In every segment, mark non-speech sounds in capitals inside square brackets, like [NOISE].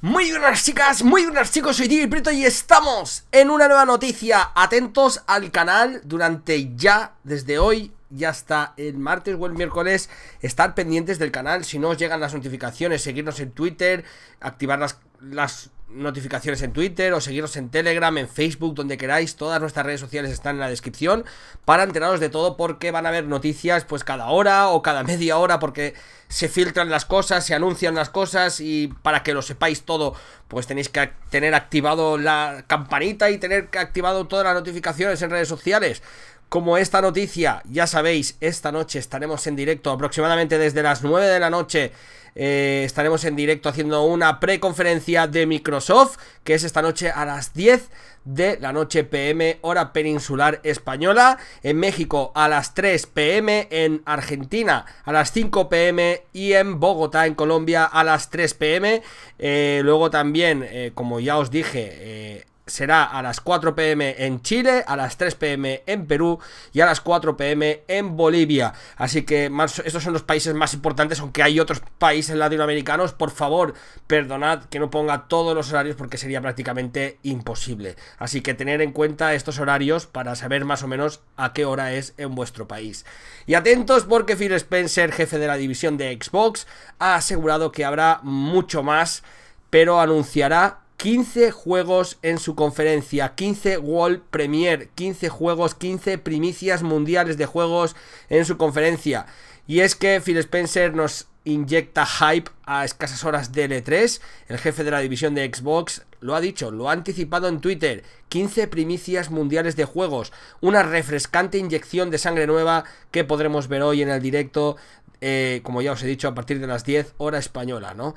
Muy buenas chicas, muy buenas chicos, soy Tibi y estamos en una nueva noticia. Atentos al canal durante ya, desde hoy, ya hasta el martes o el miércoles, estar pendientes del canal. Si no os llegan las notificaciones, seguirnos en Twitter, activar las, las notificaciones en Twitter o seguirnos en Telegram, en Facebook, donde queráis. Todas nuestras redes sociales están en la descripción para enteraros de todo porque van a haber noticias pues cada hora o cada [LAUGHS] media hora porque se filtran las cosas, se anuncian las cosas y para que lo sepáis todo pues tenéis que tener activado la campanita y tener activado todas las notificaciones en redes sociales. Como esta noticia, ya sabéis, esta noche estaremos en directo aproximadamente desde las 9 de la noche. Eh, estaremos en directo haciendo una preconferencia de Microsoft, que es esta noche a las 10 de la noche PM, hora peninsular española, en México a las 3 PM, en Argentina a las 5 PM y en Bogotá, en Colombia, a las 3 PM. Eh, luego también, eh, como ya os dije, será a las 4 pm en Chile, a las 3 pm en Perú y a las 4 pm en Bolivia. Así que estos son los países más importantes, aunque hay otros países latinoamericanos. Por favor, perdonad que no ponga todos los horarios porque sería prácticamente imposible. Así que tener en cuenta estos horarios para saber más o menos a qué hora es en vuestro país. Y atentos porque Phil Spencer, jefe de la división de Xbox, ha asegurado que habrá mucho más, pero anunciará 15 juegos en su conferencia, 15 World Premier, 15 juegos, 15 primicias mundiales de juegos en su conferencia. Y es que Phil Spencer nos inyecta hype a escasas horas de L3. E el jefe de la división de Xbox lo ha dicho, lo ha anticipado en Twitter. 15 primicias mundiales de juegos. Una refrescante inyección de sangre nueva que podremos ver hoy en el directo eh, como ya os he dicho, a partir de las 10 hora española, ¿no?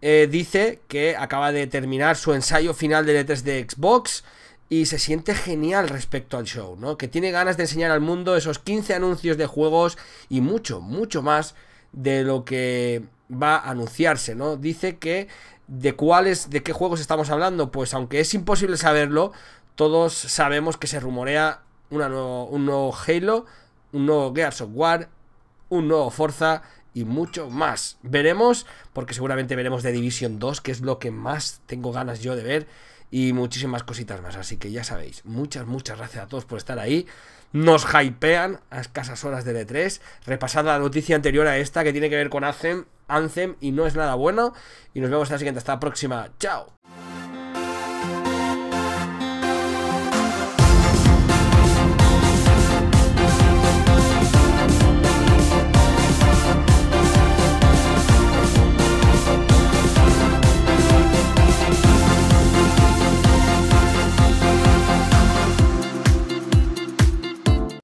Eh, dice que acaba de terminar su ensayo final de Letras de Xbox y se siente genial respecto al show, ¿no? Que tiene ganas de enseñar al mundo esos 15 anuncios de juegos y mucho, mucho más de lo que va a anunciarse, ¿no? Dice que de cuáles, de qué juegos estamos hablando, pues aunque es imposible saberlo, todos sabemos que se rumorea un nuevo Halo, un nuevo Gears of War, un nuevo Forza y mucho más. Veremos, porque seguramente veremos de Division 2, que es lo que más tengo ganas yo de ver, y muchísimas cositas más. Así que ya sabéis, muchas, muchas gracias a todos por estar ahí. Nos hypean a escasas horas de d e 3 Repasad la noticia anterior a esta que tiene que ver con Anthem, Anthem y no es nada bueno. Y nos vemos en la siguiente. Hasta la próxima. Chao.